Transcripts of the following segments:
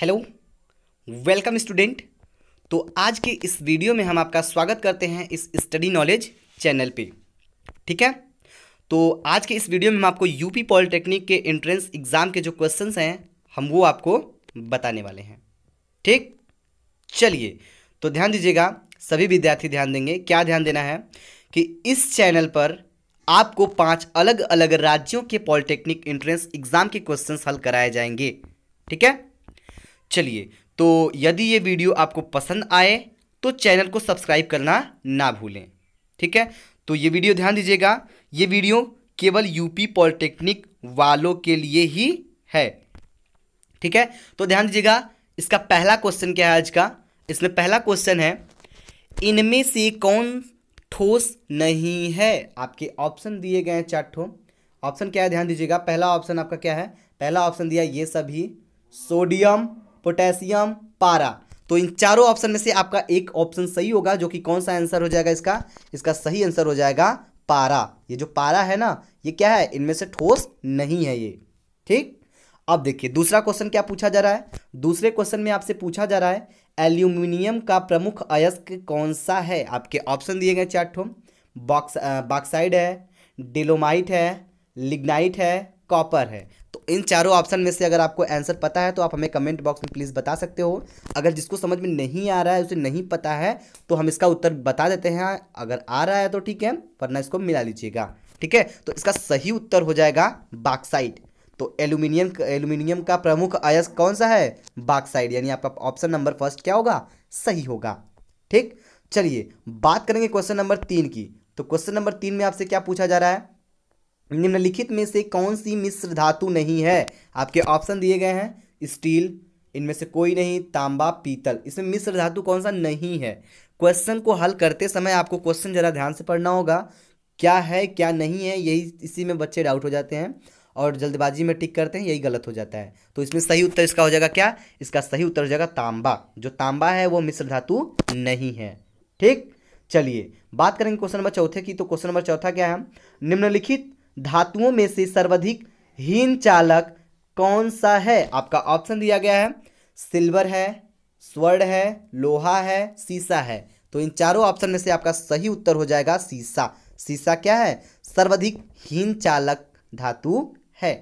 hello welcome student तो आज के इस वीडियो में हम आपका स्वागत करते हैं इस स्टडी नॉलेज चैनल पे ठीक है तो आज के इस वीडियो में हम आपको यूपी पॉलिटेक्निक के एंट्रेंस एग्ज़ाम के जो क्वेश्चंस हैं हम वो आपको बताने वाले हैं ठीक चलिए तो ध्यान दीजिएगा सभी विद्यार्थी ध्यान देंगे क्या ध्यान देना है कि इस चैनल पर आपको पाँच अलग अलग राज्यों के पॉलिटेक्निक एंट्रेंस एग्ज़ाम के क्वेश्चन हल कराए जाएंगे ठीक है चलिए तो यदि ये वीडियो आपको पसंद आए तो चैनल को सब्सक्राइब करना ना भूलें ठीक है तो ये वीडियो ध्यान दीजिएगा ये वीडियो केवल यूपी पॉलिटेक्निक वालों के लिए ही है ठीक है तो ध्यान दीजिएगा इसका पहला क्वेश्चन क्या है आज का इसमें पहला क्वेश्चन है इनमें से कौन ठोस नहीं है आपके ऑप्शन दिए गए हैं चार ठो ऑप्शन क्या है ध्यान दीजिएगा पहला ऑप्शन आपका क्या है पहला ऑप्शन दिया ये सभी सोडियम पोटेशियम पारा तो इन चारों ऑप्शन में से आपका एक ऑप्शन सही होगा जो कि कौन सा आंसर हो जाएगा इसका इसका सही आंसर हो जाएगा पारा ये जो पारा है ना ये क्या है इनमें से ठोस नहीं है ये ठीक अब देखिए दूसरा क्वेश्चन क्या पूछा जा रहा है दूसरे क्वेश्चन में आपसे पूछा जा रहा है एल्यूमिनियम का प्रमुख अयस्क कौन सा है आपके ऑप्शन दिए गए चार ठो बॉक्स बॉक्साइड है डिलोमाइट है लिग्नाइट है कॉपर है इन चारों ऑप्शन में से अगर आपको आंसर पता है तो आप हमें कमेंट बॉक्स में प्लीज़ बता सकते हो अगर जिसको समझ में नहीं आ रहा है उसे नहीं पता है तो हम इसका उत्तर बता देते हैं अगर आ रहा है तो ठीक है वरना इसको मिला लीजिएगा ठीक है तो इसका सही उत्तर हो जाएगा बाक्साइड तो एल्यूमिनियम एल्यूमिनियम का प्रमुख अयस्क कौन सा है बाक्साइड यानी आपका ऑप्शन नंबर फर्स्ट क्या होगा सही होगा ठीक चलिए बात करेंगे क्वेश्चन नंबर तीन की तो क्वेश्चन नंबर तीन में आपसे क्या पूछा जा रहा है निम्नलिखित में से कौन सी मिश्र धातु नहीं है आपके ऑप्शन दिए गए हैं स्टील इनमें से कोई नहीं तांबा पीतल इसमें मिश्र धातु कौन सा नहीं है क्वेश्चन को हल करते समय आपको क्वेश्चन ज़रा ध्यान से पढ़ना होगा क्या है क्या नहीं है यही इसी में बच्चे डाउट हो जाते हैं और जल्दबाजी में टिक करते हैं यही गलत हो जाता है तो इसमें सही उत्तर इसका हो जाएगा क्या इसका सही उत्तर हो जाएगा तांबा जो तांबा है वो मिश्र धातु नहीं है ठीक चलिए बात करेंगे क्वेश्चन नंबर चौथे की तो क्वेश्चन नंबर चौथा क्या है निम्नलिखित धातुओं में से सर्वाधिक हीन चालक कौन सा है आपका ऑप्शन दिया गया है सिल्वर है स्वर्ण है लोहा है शीशा है तो इन चारों ऑप्शन में से आपका सही उत्तर हो जाएगा शीशा शीशा क्या है सर्वाधिक हीन चालक धातु है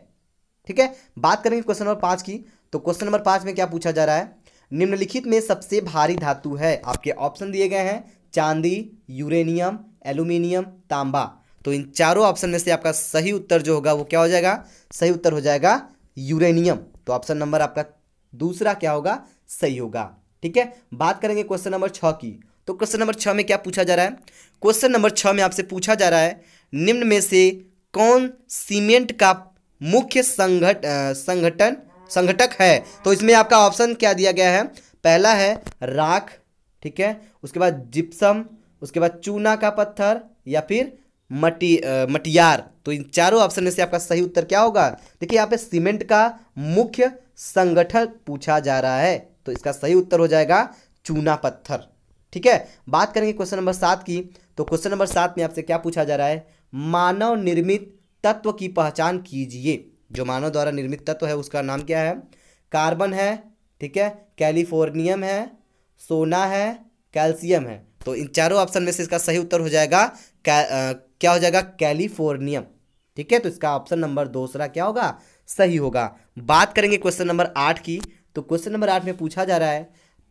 ठीक है बात करेंगे क्वेश्चन नंबर पांच की तो क्वेश्चन नंबर पांच में क्या पूछा जा रहा है निम्नलिखित में सबसे भारी धातु है आपके ऑप्शन दिए गए हैं चांदी यूरेनियम एल्यूमिनियम तांबा तो इन चारों ऑप्शन में से आपका सही उत्तर जो होगा वो क्या हो जाएगा सही उत्तर हो जाएगा यूरेनियम तो ऑप्शन नंबर आपका दूसरा क्या होगा सही होगा ठीक है बात करेंगे क्वेश्चन नंबर छः की तो क्वेश्चन नंबर छः में क्या पूछा जा रहा है क्वेश्चन नंबर छः में आपसे पूछा जा रहा है निम्न में से कौन सीमेंट का मुख्य संगठ संगठन संगठक है तो इसमें आपका ऑप्शन क्या दिया गया है पहला है राख ठीक है उसके बाद जिप्सम उसके बाद चूना का पत्थर या फिर मटी मटियार तो इन चारों ऑप्शन में से आपका सही उत्तर क्या होगा देखिए यहाँ पे सीमेंट का मुख्य संगठन पूछा जा रहा है तो इसका सही उत्तर हो जाएगा चूना पत्थर ठीक है बात करेंगे क्वेश्चन नंबर सात की तो क्वेश्चन नंबर सात में आपसे क्या पूछा जा रहा है मानव निर्मित तत्व की पहचान कीजिए जो मानव द्वारा निर्मित तत्व है उसका नाम क्या है कार्बन है ठीक है कैलिफोर्नियम है सोना है कैल्शियम है तो इन चारों ऑप्शन में से इसका सही उत्तर हो जाएगा क्या, हो जाएगा कैलिफोर्नियम ठीक है तो इसका ऑप्शन नंबर दूसरा क्या होगा सही होगा बात करेंगे क्वेश्चन नंबर आठ की तो क्वेश्चन नंबर आठ में पूछा जा रहा है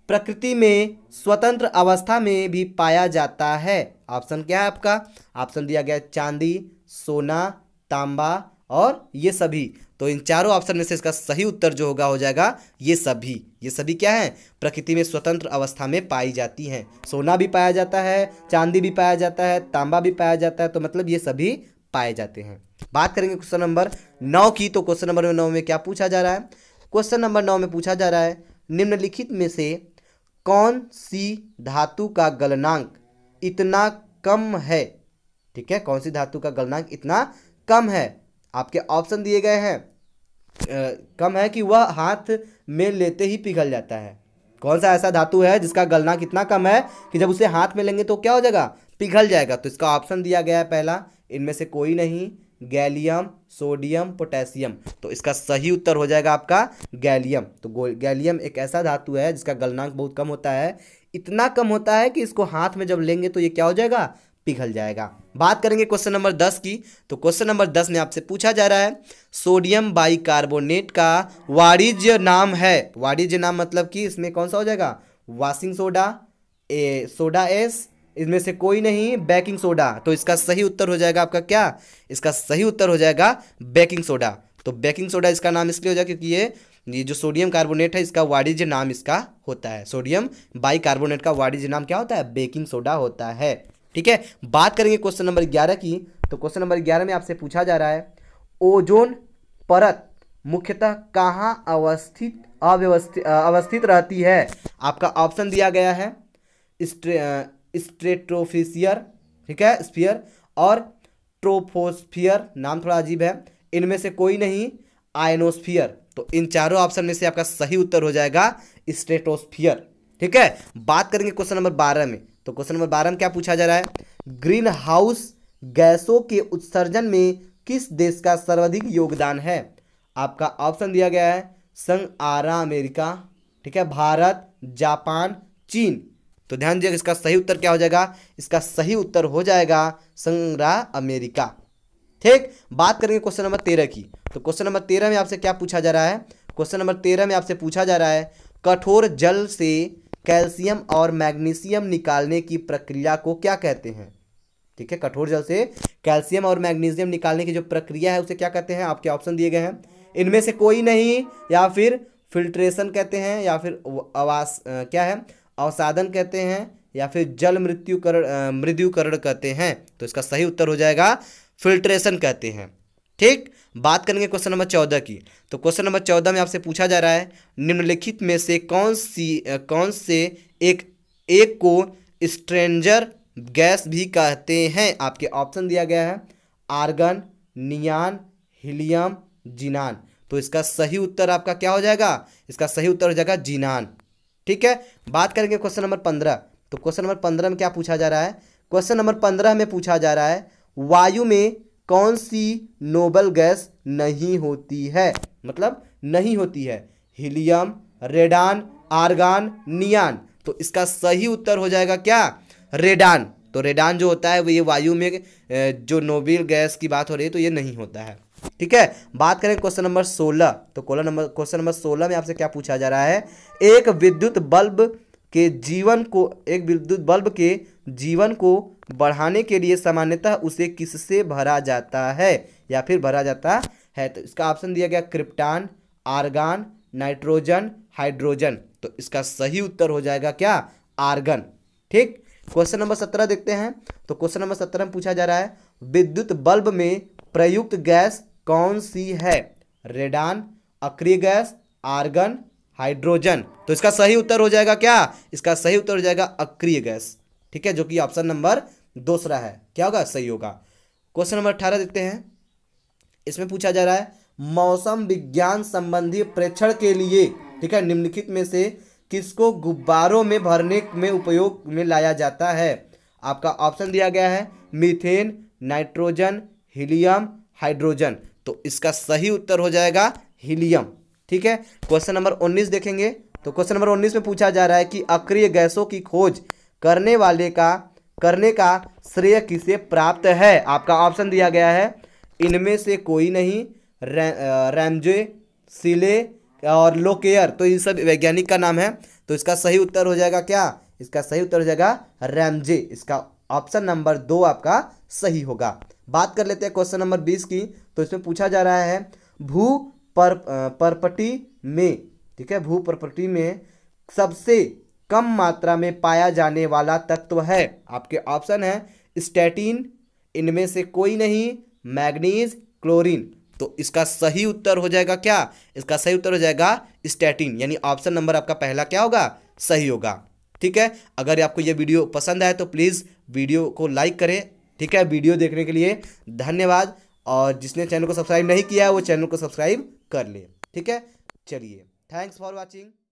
प्रकृति में स्वतंत्र अवस्था में भी पाया जाता है ऑप्शन क्या है आपका ऑप्शन दिया गया चांदी सोना तांबा और ये सभी तो इन चारों ऑप्शन में से इसका सही उत्तर जो होगा हो जाएगा ये सभी ये सभी क्या है प्रकृति में स्वतंत्र अवस्था में पाई जाती हैं सोना भी पाया जाता है चांदी भी पाया जाता है तांबा भी पाया जाता है तो मतलब ये सभी पाए जाते हैं बात करेंगे क्वेश्चन नंबर नौ की तो क्वेश्चन नंबर नौ में क्या पूछा जा रहा है क्वेश्चन नंबर नौ में पूछा जा रहा है निम्नलिखित में से कौन सी धातु का गलनांक इतना कम है ठीक है कौन सी धातु का गलनांक इतना कम है आपके ऑप्शन दिए गए हैं कम है कि वह हाथ में लेते ही पिघल जाता है कौन सा ऐसा धातु है जिसका गलना कितना कम है कि जब उसे हाथ में लेंगे तो क्या हो जाएगा पिघल जाएगा तो इसका ऑप्शन दिया गया है पहला इनमें से कोई नहीं गैलियम सोडियम पोटेशियम तो इसका सही उत्तर हो जाएगा आपका गैलियम तो गैलियम एक ऐसा धातु है जिसका गलनांक बहुत कम होता है इतना कम होता है कि इसको हाथ में जब लेंगे तो ये क्या हो जाएगा पिघल जाएगा बात करेंगे क्वेश्चन नंबर दस की तो क्वेश्चन नंबर दस में आपसे पूछा जा रहा है सोडियम बाइकार्बोनेट का वाणिज्य नाम है वाणिज्य नाम मतलब कि इसमें कौन सा हो जाएगा washing soda A soda S इसमें से कोई नहीं बेकिंग सोडा तो इसका सही उत्तर हो जाएगा आपका क्या इसका सही उत्तर हो जाएगा बेकिंग सोडा तो बेकिंग सोडा इसका नाम इसलिए हो जाएगा क्योंकि ये ये जो सोडियम कार्बोनेट है इसका वाणिज्य नाम इसका होता है सोडियम बाई कार्बोनेट का वाणिज्य नाम क्या होता है बेकिंग सोडा होता है ठीक है बात करेंगे क्वेश्चन नंबर ग्यारह की तो क्वेश्चन नंबर ग्यारह में आपसे पूछा जा रहा है ओजोन परत मुख्यतः कहाँ अवस्थित अव्यवस्थित अवस्थित रहती है आपका ऑप्शन दिया गया है स्ट्रे स्ट्रेटोफिसियर ठीक है स्पियर और ट्रोफोस्फियर नाम थोड़ा अजीब है इनमें से कोई नहीं आयनोस्फियर तो इन चारों ऑप्शन में से आपका सही उत्तर हो जाएगा स्ट्रेटोस्फियर ठीक है बात करेंगे क्वेश्चन नंबर बारह में तो क्वेश्चन नंबर बारह में क्या पूछा जा रहा है ग्रीन हाउस गैसों के उत्सर्जन में किस देश का सर्वाधिक योगदान है आपका ऑप्शन दिया गया है संघ आरा अमेरिका ठीक है भारत जापान चीन तो ध्यान दीजिएगा इसका सही उत्तर क्या हो जाएगा इसका सही उत्तर हो जाएगा संग्रा अमेरिका ठीक बात करेंगे क्वेश्चन नंबर तेरह की तो क्वेश्चन नंबर तेरह में आपसे क्या पूछा जा रहा है क्वेश्चन नंबर तेरह में आपसे पूछा जा रहा है कठोर जल से कैल्शियम और मैग्नीशियम निकालने की प्रक्रिया को क्या कहते हैं ठीक है कठोर जल से कैल्शियम और मैग्नीशियम निकालने की जो प्रक्रिया है उसे क्या कहते हैं आपके ऑप्शन दिए गए हैं इनमें से कोई नहीं या फिर फिल्ट्रेशन कहते हैं या फिर आवास क्या है अवसाधन कहते हैं या फिर जल मृत्युकरण मृद्युकरण कहते हैं तो इसका सही उत्तर हो जाएगा फिल्ट्रेशन कहते हैं ठीक बात करेंगे क्वेश्चन नंबर चौदह की तो क्वेश्चन नंबर चौदह में आपसे पूछा जा रहा है निम्नलिखित में से कौन सी कौन से एक एक को स्ट्रेंजर गैस भी कहते हैं आपके ऑप्शन दिया गया है आर्गन नियान हीलियम जिनान तो इसका सही उत्तर आपका क्या हो जाएगा इसका सही उत्तर हो जाएगा जिनान ठीक है बात करेंगे क्वेश्चन नंबर पंद्रह तो क्वेश्चन नंबर पंद्रह में क्या पूछा जा रहा है क्वेश्चन नंबर पंद्रह में पूछा जा रहा है वायु में कौन सी नोबल गैस नहीं होती है मतलब नहीं होती है हीलियम रेडान आर्गान नियान तो इसका सही उत्तर हो जाएगा क्या रेडान तो रेडान जो होता है वो ये वायु में जो नोबेल गैस की बात हो रही है तो ये नहीं होता है ठीक है बात करें क्वेश्चन नंबर सोलह तो क्वेश्चन नंबर क्वेश्चन नंबर सोलह में आपसे क्या पूछा जा रहा है एक विद्युत बल्ब के जीवन को एक विद्युत बल्ब के जीवन को बढ़ाने के लिए सामान्यतः उसे किससे भरा जाता है या फिर भरा जाता है तो इसका ऑप्शन दिया गया क्रिप्टान आर्गन नाइट्रोजन हाइड्रोजन तो इसका सही उत्तर हो जाएगा क्या आर्गन ठीक क्वेश्चन नंबर सत्रह देखते हैं तो क्वेश्चन नंबर सत्रह में पूछा जा रहा है विद्युत बल्ब में प्रयुक्त गैस कौन सी है रेडान अक्रिय गैस आर्गन हाइड्रोजन तो इसका सही उत्तर हो जाएगा क्या इसका सही उत्तर हो जाएगा अक्रिय गैस ठीक है जो कि ऑप्शन नंबर दूसरा है क्या होगा सही होगा क्वेश्चन नंबर अठारह देखते हैं इसमें पूछा जा रहा है मौसम विज्ञान संबंधी प्रेक्षण के लिए ठीक है निम्नलिखित में से किसको गुब्बारों में भरने में उपयोग में लाया जाता है आपका ऑप्शन दिया गया है मीथेन नाइट्रोजन हीलियम हाइड्रोजन तो इसका सही उत्तर हो जाएगा हीलियम ठीक है क्वेश्चन नंबर उन्नीस देखेंगे तो क्वेश्चन नंबर उन्नीस में पूछा जा रहा है कि अक्रिय गैसों की खोज करने वाले का करने का श्रेय किसे प्राप्त है आपका ऑप्शन दिया गया है इनमें से कोई नहीं रे, रैमजे सिले और लोकेयर तो इन सब वैज्ञानिक का नाम है तो इसका सही उत्तर हो जाएगा क्या इसका सही उत्तर हो जाएगा रैमजे इसका ऑप्शन नंबर दो आपका सही होगा बात कर लेते हैं क्वेश्चन नंबर बीस की तो इसमें पूछा जा रहा है भू पर परपटी में ठीक है भू प्रॉपर्टी में सबसे कम मात्रा में पाया जाने वाला तत्व है आपके ऑप्शन है स्टैटिन इनमें से कोई नहीं मैग्नीज क्लोरीन तो इसका सही उत्तर हो जाएगा क्या इसका सही उत्तर हो जाएगा स्टैटिन यानी ऑप्शन नंबर आपका पहला क्या होगा सही होगा ठीक है अगर आपको यह वीडियो पसंद आए तो प्लीज़ वीडियो को लाइक करें ठीक है वीडियो देखने के लिए धन्यवाद और जिसने चैनल को सब्सक्राइब नहीं किया है वो चैनल को सब्सक्राइब कर ले ठीक है चलिए थैंक्स फॉर वॉचिंग